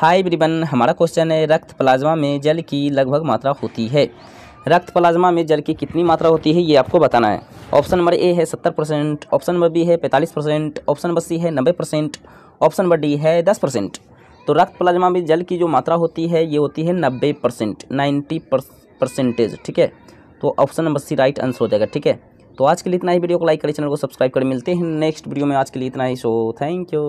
high ब्रिबन हमारा question है रक्त प्लाज्मा में जल की लगभग मात्रा होती है रक्त प्लाज्मा में जल की कितनी मात्रा होती है ये आपको बताना है ऑप्शन नंबर ए है सत्तर परसेंट ऑप्शन नंबर बी है पैंतालीस परसेंट ऑप्शन नंबर सी है नब्बे परसेंट ऑप्शन नंबर डी है दस परसेंट तो रक्त प्लाज्मा में जल की जो मात्रा होती है ये होती है नब्बे परसेंट नाइन्टी परसेंटेज ठीक है तो option number C right answer हो जाएगा ठीक है तो आज के लिए इतना ही वीडियो को लाइक करें चैनल को सब्सक्राइब करें मिलते हैं नेक्स्ट वीडियो में आज के लिए इतना ही सो थैंक यू